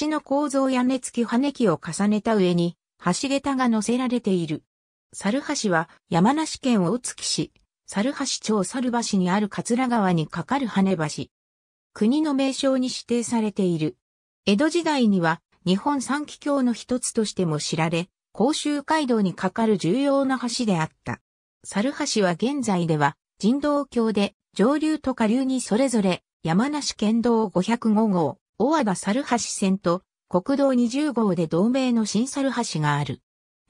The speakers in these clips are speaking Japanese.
橋の構造や根付き羽根木を重ねた上に、橋桁が乗せられている。猿橋は山梨県大月市、猿橋町猿橋にある桂川に架かる羽根橋。国の名称に指定されている。江戸時代には日本三気橋の一つとしても知られ、甲州街道に架かる重要な橋であった。猿橋は現在では人道橋で上流と下流にそれぞれ山梨県道505号、大和田猿橋線と国道20号で同名の新猿橋がある。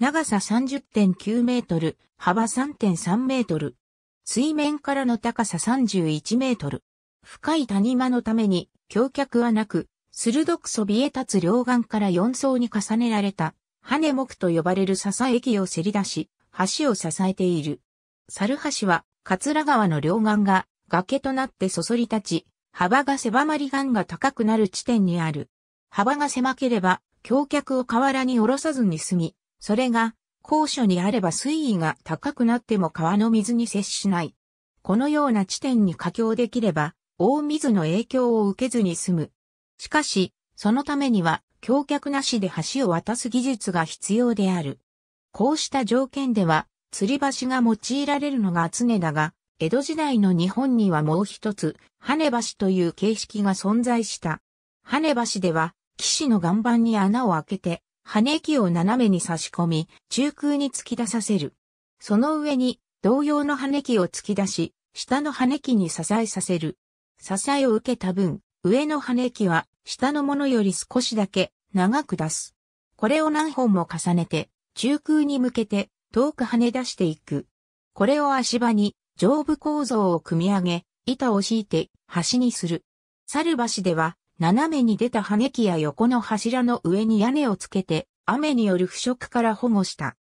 長さ30.9メートル、幅3.3メートル。水面からの高さ31メートル。深い谷間のために橋脚はなく、鋭くそびえ立つ両岸から4層に重ねられた、羽目木と呼ばれる支え木をせり出し、橋を支えている。猿橋は、桂川の両岸が崖となってそそり立ち、幅が狭まり岩が高くなる地点にある。幅が狭ければ、橋脚を河原に下ろさずに済み、それが、高所にあれば水位が高くなっても川の水に接しない。このような地点に架橋できれば、大水の影響を受けずに済む。しかし、そのためには、橋脚なしで橋を渡す技術が必要である。こうした条件では、吊り橋が用いられるのが常だが、江戸時代の日本にはもう一つ、羽橋という形式が存在した。羽橋では、岸の岩盤に穴を開けて、羽木を斜めに差し込み、中空に突き出させる。その上に、同様の羽木を突き出し、下の羽木に支えさせる。支えを受けた分、上の羽木は、下のものより少しだけ、長く出す。これを何本も重ねて、中空に向けて、遠く跳ね出していく。これを足場に、上部構造を組み上げ、板を敷いて橋にする。猿橋では、斜めに出た羽木や横の柱の上に屋根をつけて、雨による腐食から保護した。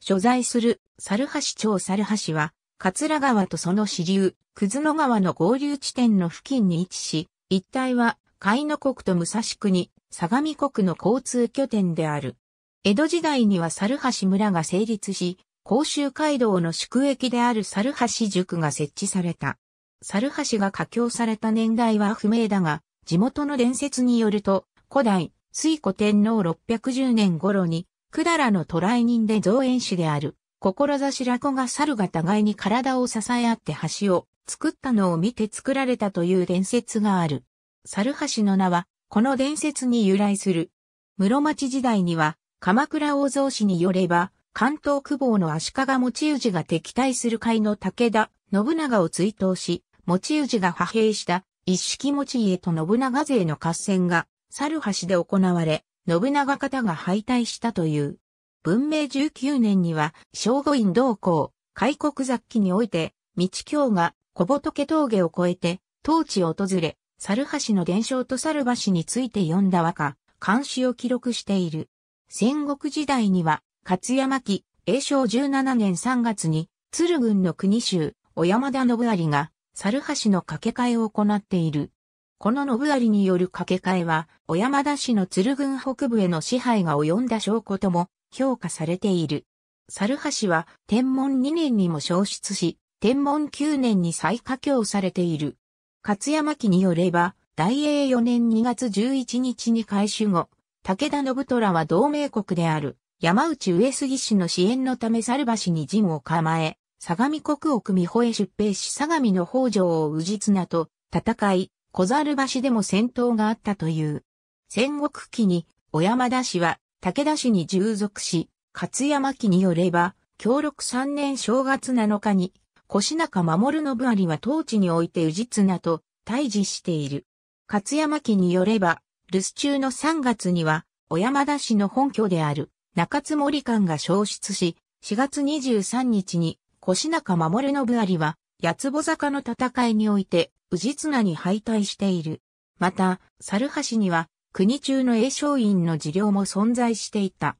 所在する猿橋町猿橋は、桂川とその支流、葛野川の合流地点の付近に位置し、一帯は、海野国と武蔵国、相模国の交通拠点である。江戸時代には猿橋村が成立し、甲州街道の宿駅である猿橋塾が設置された。猿橋が架橋された年代は不明だが、地元の伝説によると、古代、水古天皇610年頃に、百済の渡来人で造園師である、志ら子が猿が互いに体を支え合って橋を作ったのを見て作られたという伝説がある。猿橋の名は、この伝説に由来する。室町時代には、鎌倉大蔵氏によれば、関東久保の足利持氏が敵対する会の武田、信長を追悼し、持氏が派兵した一式持家と信長勢の合戦が、猿橋で行われ、信長方が敗退したという。文明19年には、正午院同行、開国雑記において、道京が小仏峠を越えて、当地を訪れ、猿橋の伝承と猿橋について読んだ和歌、漢視を記録している。戦国時代には、勝山記、永正17年3月に、鶴郡の国衆、小山田信有が、猿橋の掛け替えを行っている。この信有による掛け替えは、小山田市の鶴郡北部への支配が及んだ証拠とも評価されている。猿橋は天文2年にも消失し、天文9年に再架橋されている。勝山記によれば、大英4年2月11日に改修後、武田信虎は同盟国である山内上杉氏の支援のため猿橋に陣を構え、相模国奥美保へ出兵し相模の北条を氏綱と戦い、小猿橋でも戦闘があったという。戦国期に小山田氏は武田氏に従属し、勝山期によれば、協力3年正月7日に、越中守信有は当地において氏綱と対峙している。勝山期によれば、留守中の3月には、小山田氏の本拠である中津森館が消失し、4月23日に越中守信有は、八坪坂の戦いにおいて、宇治綱に敗退している。また、猿橋には、国中の栄翔院の治療も存在していた。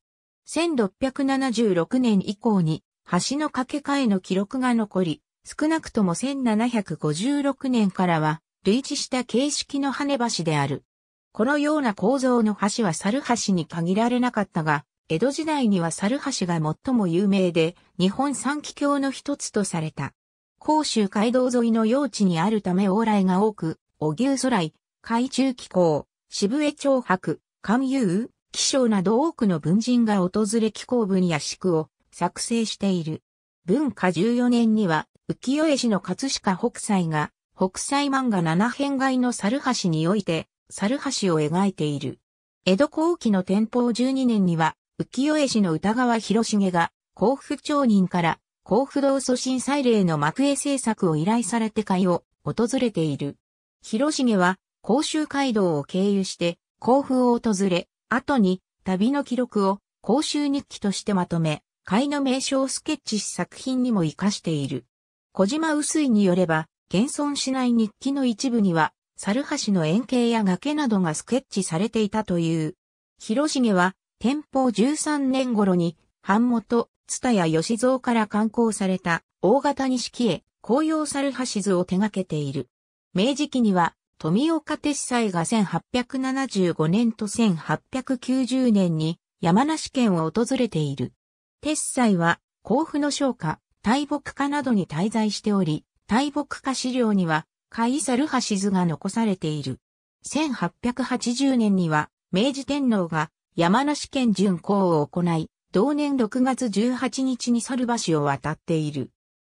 1676年以降に、橋の架け替えの記録が残り、少なくとも1756年からは、類似した形式の跳ね橋である。このような構造の橋は猿橋に限られなかったが、江戸時代には猿橋が最も有名で、日本三奇橋の一つとされた。甲州街道沿いの用地にあるため往来が多く、お牛空来、海中気候、渋江長白、関遊、気象など多くの文人が訪れ気候文や宿を作成している。文化14年には、浮世絵師の葛飾北斎が、北斎漫画七編外の猿橋において、猿橋を描いている。江戸後期の天保12年には、浮世絵師の歌川広重が、甲府町人から、甲府道祖神祭礼の幕絵制作を依頼されて会を訪れている。広重は、甲州街道を経由して、甲府を訪れ、後に、旅の記録を、甲州日記としてまとめ、会の名称をスケッチし作品にも活かしている。小島薄いによれば、現存しない日記の一部には、猿橋の円形や崖などがスケッチされていたという。広重は、天保13年頃に、版元、蔦谷義蔵から刊行された、大型錦絵、紅葉猿橋図を手掛けている。明治期には、富岡鉄斎が1875年と1890年に山梨県を訪れている。鉄斎は甲府の商家、大木家などに滞在しており、大木家資料には、貝猿橋図が残されている。1880年には、明治天皇が山梨県巡行を行い、同年6月18日に猿橋を渡っている。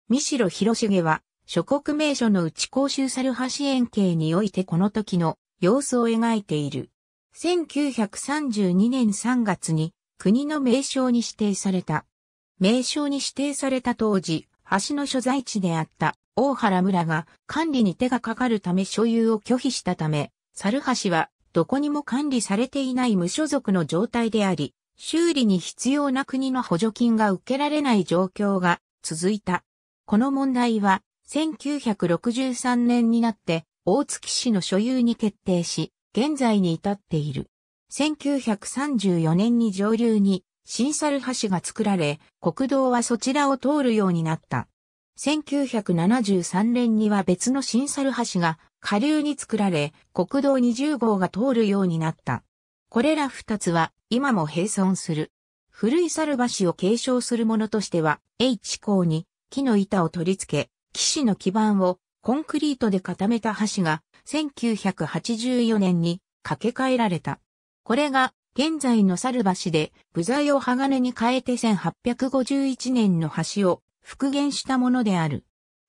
三城広重は、諸国名所の内甲州猿橋園形においてこの時の様子を描いている。1932年3月に国の名称に指定された。名称に指定された当時、橋の所在地であった大原村が管理に手がかかるため所有を拒否したため、猿橋はどこにも管理されていない無所属の状態であり、修理に必要な国の補助金が受けられない状況が続いた。この問題は、1963年になって、大月市の所有に決定し、現在に至っている。1934年に上流に、新猿橋が作られ、国道はそちらを通るようになった。1973年には別の新猿橋が下流に作られ、国道20号が通るようになった。これら二つは今も併存する。古い猿橋を継承するものとしては、H 港に木の板を取り付け、岸の基盤をコンクリートで固めた橋が1984年に架け替えられた。これが現在の猿橋で部材を鋼に変えて1851年の橋を復元したものである。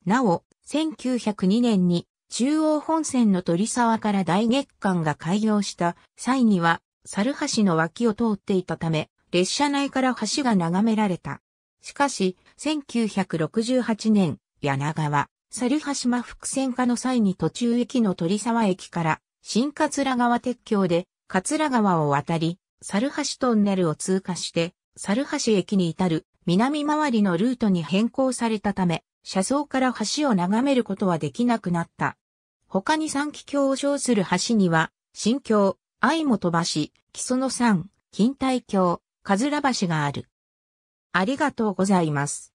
なお、1902年に中央本線の鳥沢から大月間が開業した際には、猿橋の脇を通っていたため、列車内から橋が眺められた。しかし、1968年、柳川、猿橋真伏線化の際に途中駅の鳥沢駅から、新桂川鉄橋で、桂川を渡り、猿橋トンネルを通過して、猿橋駅に至る南回りのルートに変更されたため、車窓から橋を眺めることはできなくなった。他に三気橋を称する橋には、新橋、愛も飛ばし、木曽の山、錦帯橋、かずら橋がある。ありがとうございます。